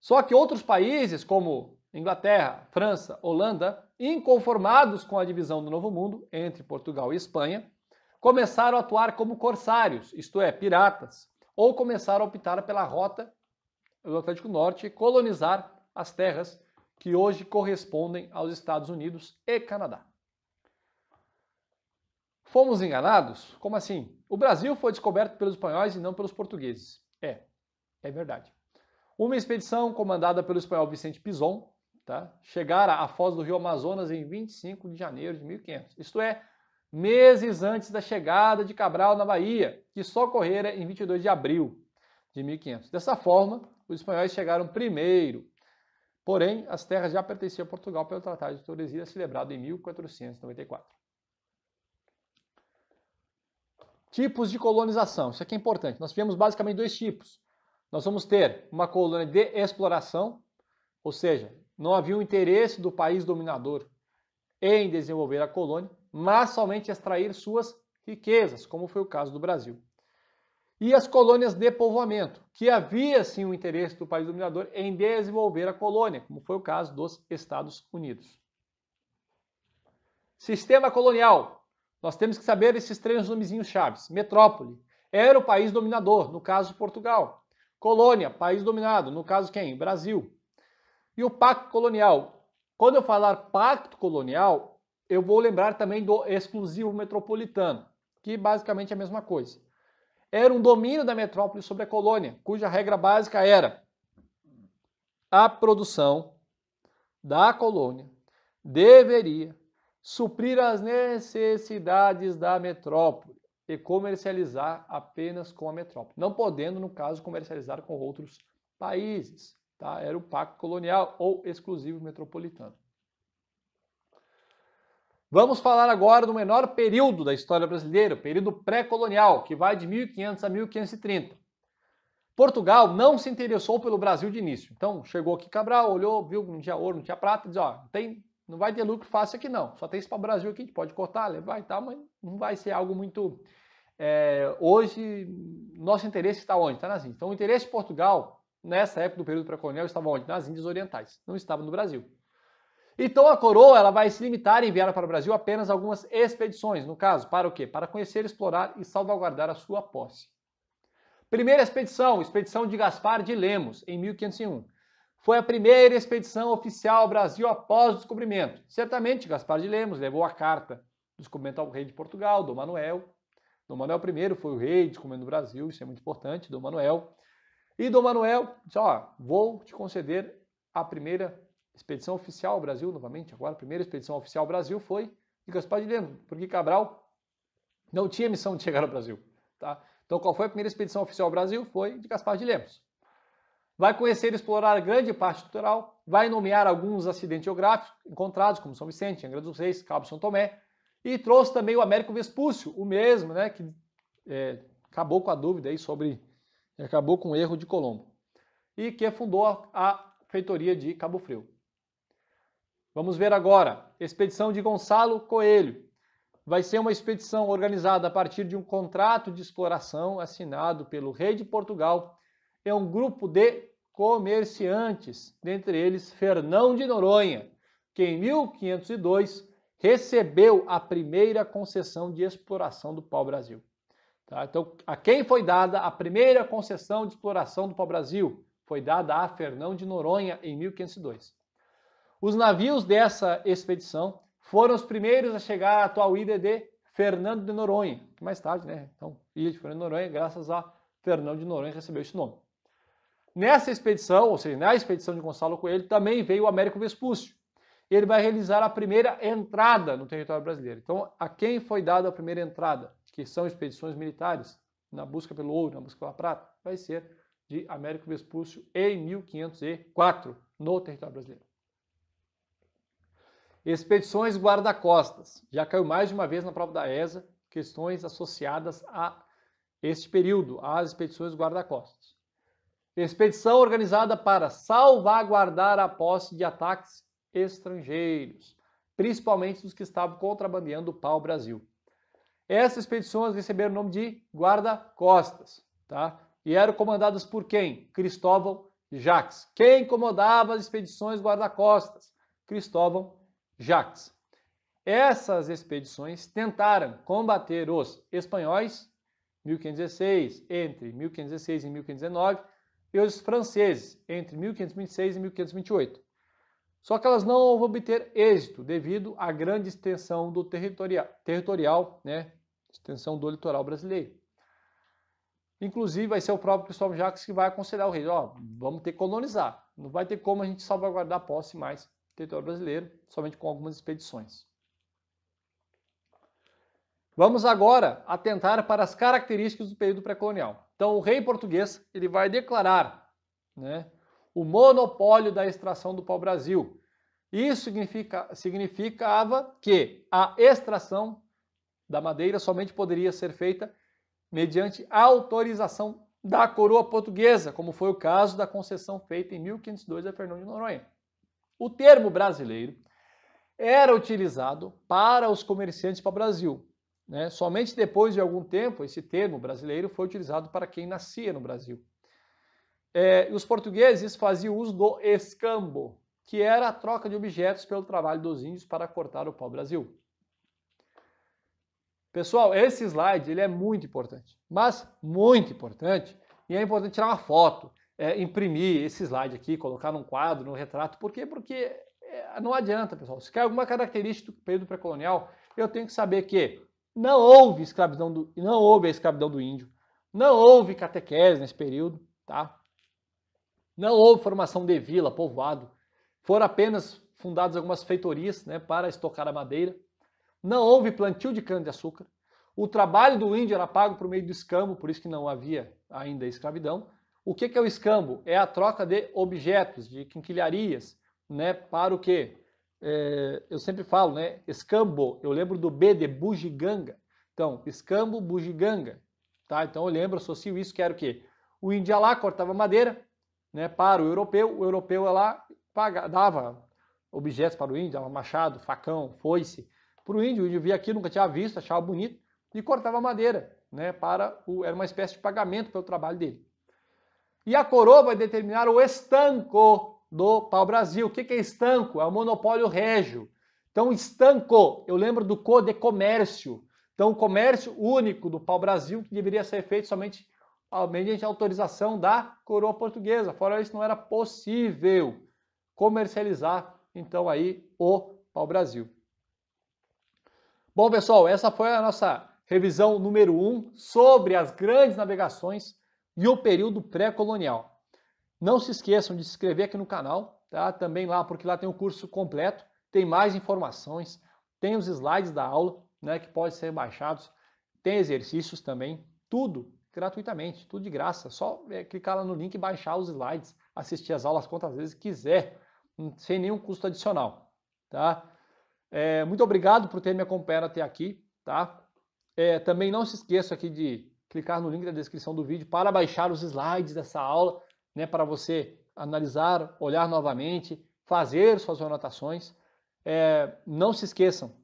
Só que outros países, como Inglaterra, França, Holanda, inconformados com a divisão do Novo Mundo entre Portugal e Espanha, começaram a atuar como corsários, isto é, piratas, ou começaram a optar pela rota do Atlântico Norte e colonizar as terras que hoje correspondem aos Estados Unidos e Canadá. Fomos enganados? Como assim? O Brasil foi descoberto pelos espanhóis e não pelos portugueses. É, é verdade. Uma expedição comandada pelo espanhol Vicente Pison tá, chegara à foz do rio Amazonas em 25 de janeiro de 1500, isto é, meses antes da chegada de Cabral na Bahia, que só ocorrera em 22 de abril de 1500. Dessa forma, os espanhóis chegaram primeiro Porém, as terras já pertenciam a Portugal pelo Tratado de Tordesilhas, celebrado em 1494. Tipos de colonização. Isso aqui é importante. Nós tivemos basicamente dois tipos. Nós vamos ter uma colônia de exploração, ou seja, não havia um interesse do país dominador em desenvolver a colônia, mas somente extrair suas riquezas, como foi o caso do Brasil e as colônias de povoamento, que havia sim o interesse do país dominador em desenvolver a colônia, como foi o caso dos Estados Unidos. Sistema colonial. Nós temos que saber esses três nomezinhos chaves. Metrópole era o país dominador, no caso Portugal. Colônia, país dominado, no caso quem? Brasil. E o pacto colonial. Quando eu falar pacto colonial, eu vou lembrar também do exclusivo metropolitano, que basicamente é a mesma coisa era um domínio da metrópole sobre a colônia, cuja regra básica era a produção da colônia deveria suprir as necessidades da metrópole e comercializar apenas com a metrópole, não podendo, no caso, comercializar com outros países. Tá? Era o pacto colonial ou exclusivo metropolitano. Vamos falar agora do menor período da história brasileira, o período pré-colonial, que vai de 1500 a 1530. Portugal não se interessou pelo Brasil de início. Então, chegou aqui Cabral, olhou, viu que não tinha ouro, não tinha prata, e disse, ó, tem, não vai ter lucro fácil aqui não. Só tem isso para o Brasil aqui, a gente pode cortar, levar e tal, mas não vai ser algo muito... É, hoje, nosso interesse está onde? Está nas Índias. Então, o interesse de Portugal, nessa época do período pré-colonial, estava onde? Nas Índias Orientais. Não estava no Brasil. Então a coroa ela vai se limitar a enviar para o Brasil apenas algumas expedições, no caso, para o quê? Para conhecer, explorar e salvaguardar a sua posse. Primeira expedição, expedição de Gaspar de Lemos, em 1501. Foi a primeira expedição oficial ao Brasil após o descobrimento. Certamente Gaspar de Lemos levou a carta do descobrimento ao rei de Portugal, Dom Manuel. Dom Manuel I foi o rei descobrindo o Brasil, isso é muito importante, Dom Manuel. E Dom Manuel disse, ó, vou te conceder a primeira Expedição Oficial ao Brasil, novamente, agora, a primeira expedição oficial ao Brasil foi de Gaspar de Lemos, porque Cabral não tinha missão de chegar ao Brasil. Tá? Então, qual foi a primeira expedição oficial ao Brasil? Foi de Gaspar de Lemos. Vai conhecer e explorar grande parte do litoral, vai nomear alguns acidentes geográficos encontrados, como São Vicente, Angra dos Reis, Cabo São Tomé, e trouxe também o Américo Vespúcio, o mesmo, né, que é, acabou com a dúvida aí sobre, acabou com o erro de Colombo, e que fundou a, a feitoria de Cabo Frio. Vamos ver agora. Expedição de Gonçalo Coelho. Vai ser uma expedição organizada a partir de um contrato de exploração assinado pelo rei de Portugal É um grupo de comerciantes, dentre eles Fernão de Noronha, que em 1502 recebeu a primeira concessão de exploração do pau-brasil. Tá? Então, a quem foi dada a primeira concessão de exploração do pau-brasil? Foi dada a Fernão de Noronha em 1502. Os navios dessa expedição foram os primeiros a chegar à atual ilha de Fernando de Noronha, que mais tarde, né? Então, ilha de Fernando de Noronha, graças a Fernando de Noronha, recebeu esse nome. Nessa expedição, ou seja, na expedição de Gonçalo Coelho, também veio o Américo Vespúcio. Ele vai realizar a primeira entrada no território brasileiro. Então, a quem foi dada a primeira entrada, que são expedições militares, na busca pelo ouro, na busca pela prata, vai ser de Américo Vespúcio em 1504, no território brasileiro. Expedições guarda-costas. Já caiu mais de uma vez na prova da ESA questões associadas a este período, às expedições guarda-costas. Expedição organizada para salvaguardar a posse de ataques estrangeiros, principalmente dos que estavam contrabandeando o pau-brasil. Essas expedições receberam o nome de guarda-costas, tá? E eram comandadas por quem? Cristóvão Jacques. Quem comandava as expedições guarda-costas? Cristóvão Jacques. Essas expedições tentaram combater os espanhóis, 1516, entre 1516 e 1519, e os franceses, entre 1526 e 1528. Só que elas não obter êxito devido à grande extensão do territorial, territorial né, extensão do litoral brasileiro. Inclusive, vai ser o próprio Cristóvão Jacques que vai aconselhar o rei: ó, vamos ter que colonizar, não vai ter como a gente salvaguardar a posse mais território brasileiro, somente com algumas expedições. Vamos agora atentar para as características do período pré-colonial. Então, o rei português ele vai declarar né, o monopólio da extração do pau-brasil. Isso significa, significava que a extração da madeira somente poderia ser feita mediante autorização da coroa portuguesa, como foi o caso da concessão feita em 1502 a Fernão de Noronha. O termo brasileiro era utilizado para os comerciantes para o Brasil. Né? Somente depois de algum tempo, esse termo brasileiro foi utilizado para quem nascia no Brasil. É, os portugueses faziam uso do escambo, que era a troca de objetos pelo trabalho dos índios para cortar o pau-brasil. Pessoal, esse slide ele é muito importante, mas muito importante, e é importante tirar uma foto é, imprimir esse slide aqui, colocar num quadro, num retrato. Por quê? Porque é, não adianta, pessoal. Se quer alguma característica do período pré-colonial, eu tenho que saber que não houve escravidão do, não houve a escravidão do índio, não houve catequese nesse período, tá? Não houve formação de vila, povoado. Foram apenas fundadas algumas feitorias né, para estocar a madeira. Não houve plantio de cana-de-açúcar. O trabalho do índio era pago por meio do escambo, por isso que não havia ainda escravidão. O que, que é o escambo? É a troca de objetos, de quinquilharias, né? Para o quê? É, eu sempre falo, né? Escambo, eu lembro do B de bugiganga. Então, escambo, bugiganga. Tá? Então eu lembro, associo isso, que era o quê? O índio lá cortava madeira né, para o europeu, o europeu lá pagava, dava objetos para o índio, dava machado, facão, foice para o índio. O índio via aquilo, nunca tinha visto, achava bonito e cortava madeira. Né, para o, era uma espécie de pagamento pelo trabalho dele. E a coroa vai determinar o estanco do pau-brasil. O que é estanco? É o monopólio régio. Então, estanco, eu lembro do co de comércio. Então, o comércio único do pau-brasil que deveria ser feito somente mediante autorização da coroa portuguesa. Fora isso, não era possível comercializar, então, aí o pau-brasil. Bom, pessoal, essa foi a nossa revisão número 1 um sobre as grandes navegações e o período pré-colonial. Não se esqueçam de se inscrever aqui no canal, tá? Também lá, porque lá tem o curso completo, tem mais informações, tem os slides da aula, né, que podem ser baixados, tem exercícios também, tudo gratuitamente, tudo de graça. Só é, clicar lá no link e baixar os slides, assistir as aulas quantas vezes quiser, hum, sem nenhum custo adicional, tá? É, muito obrigado por ter me acompanhado até aqui, tá? É, também não se esqueça aqui de clicar no link da descrição do vídeo para baixar os slides dessa aula, né, para você analisar, olhar novamente, fazer suas anotações. É, não se esqueçam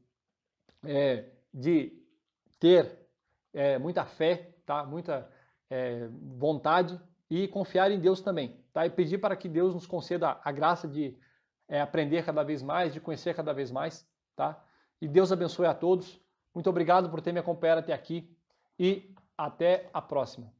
é, de ter é, muita fé, tá? muita é, vontade e confiar em Deus também. Tá? E pedir para que Deus nos conceda a graça de é, aprender cada vez mais, de conhecer cada vez mais. Tá? E Deus abençoe a todos. Muito obrigado por ter me acompanhado até aqui. E até a próxima!